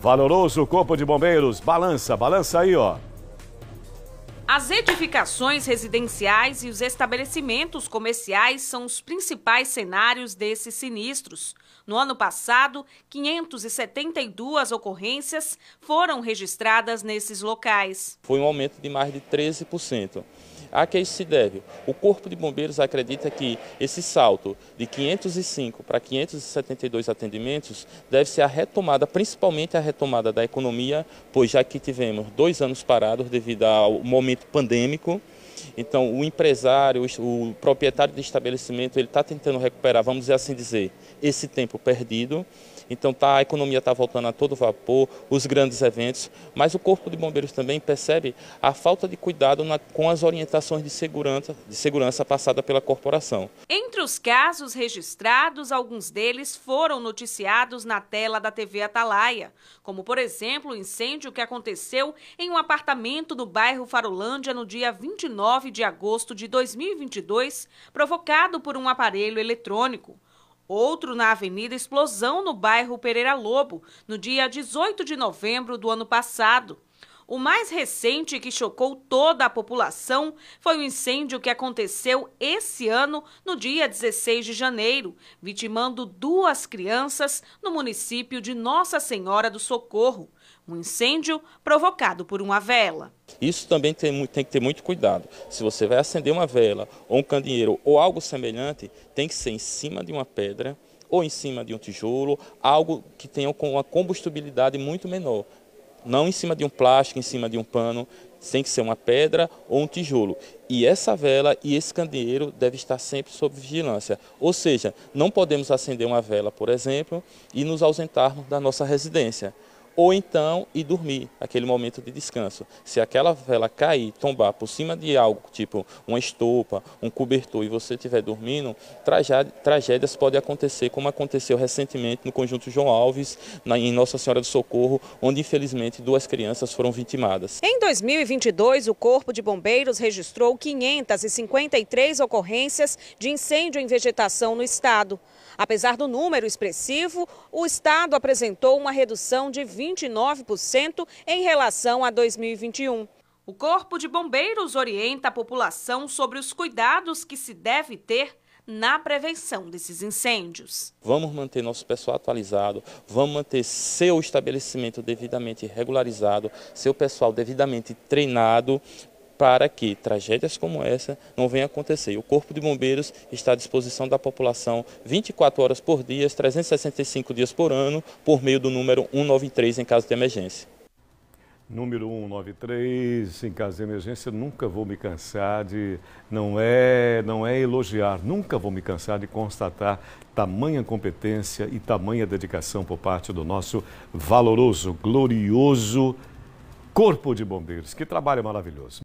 Valoroso Corpo de Bombeiros, balança, balança aí, ó. As edificações residenciais e os estabelecimentos comerciais são os principais cenários desses sinistros. No ano passado, 572 ocorrências foram registradas nesses locais. Foi um aumento de mais de 13%. A que isso se deve? O Corpo de Bombeiros acredita que esse salto de 505 para 572 atendimentos deve ser a retomada, principalmente a retomada da economia, pois já que tivemos dois anos parados devido ao momento pandêmico, então, o empresário, o proprietário do estabelecimento, ele está tentando recuperar, vamos dizer assim dizer, esse tempo perdido. Então, tá, a economia está voltando a todo vapor, os grandes eventos, mas o Corpo de Bombeiros também percebe a falta de cuidado na, com as orientações de segurança, de segurança passada pela corporação. Entre os casos registrados, alguns deles foram noticiados na tela da TV Atalaia, como, por exemplo, o incêndio que aconteceu em um apartamento do bairro Farolândia no dia 29 de agosto de 2022, provocado por um aparelho eletrônico. Outro na Avenida Explosão, no bairro Pereira Lobo, no dia 18 de novembro do ano passado. O mais recente que chocou toda a população foi o incêndio que aconteceu esse ano, no dia 16 de janeiro, vitimando duas crianças no município de Nossa Senhora do Socorro. Um incêndio provocado por uma vela. Isso também tem, tem que ter muito cuidado. Se você vai acender uma vela, ou um candeeiro, ou algo semelhante, tem que ser em cima de uma pedra ou em cima de um tijolo, algo que tenha uma combustibilidade muito menor não em cima de um plástico, em cima de um pano, tem que ser uma pedra ou um tijolo. E essa vela e esse candeeiro deve estar sempre sob vigilância. Ou seja, não podemos acender uma vela, por exemplo, e nos ausentarmos da nossa residência ou então ir dormir, aquele momento de descanso. Se aquela vela cair, tombar por cima de algo, tipo uma estopa, um cobertor, e você estiver dormindo, tragédias podem acontecer, como aconteceu recentemente no conjunto João Alves, em Nossa Senhora do Socorro, onde infelizmente duas crianças foram vitimadas. Em 2022, o Corpo de Bombeiros registrou 553 ocorrências de incêndio em vegetação no estado. Apesar do número expressivo, o estado apresentou uma redução de 20 29% em relação a 2021. O Corpo de Bombeiros orienta a população sobre os cuidados que se deve ter na prevenção desses incêndios. Vamos manter nosso pessoal atualizado, vamos manter seu estabelecimento devidamente regularizado, seu pessoal devidamente treinado para que tragédias como essa não venham a acontecer. O Corpo de Bombeiros está à disposição da população 24 horas por dia, 365 dias por ano, por meio do número 193 em caso de emergência. Número 193, em caso de emergência, nunca vou me cansar de. Não é, não é elogiar, nunca vou me cansar de constatar tamanha competência e tamanha dedicação por parte do nosso valoroso, glorioso Corpo de Bombeiros. Que trabalho maravilhoso.